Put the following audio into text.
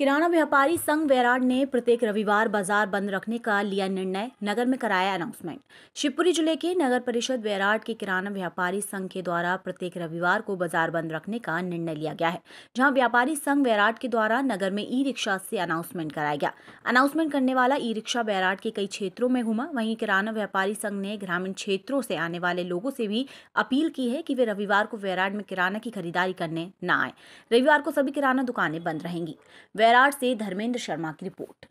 किराना व्यापारी संघ वैराड ने प्रत्येक रविवार बाजार बंद रखने का लिया निर्णय नगर में कराया अनाउंसमेंट शिवपुरी जिले के नगर परिषद वैराड के किराना व्यापारी संघ के द्वारा प्रत्येक रविवार को बाजार बंद रखने का निर्णय लिया गया है जहां व्यापारी संघ वैराड के द्वारा नगर में ई रिक्शा से अनाउंसमेंट कराया गया अनाउंसमेंट करने वाला ई रिक्शा वैराड के कई क्षेत्रों में घुमा वहीं किराना व्यापारी संघ ने ग्रामीण क्षेत्रों से आने वाले लोगों से भी अपील की है कि वे रविवार को वैराड में किराना की खरीदारी करने न आए रविवार को सभी किराना दुकानें बंद रहेंगी बैराट से धर्मेंद्र शर्मा की रिपोर्ट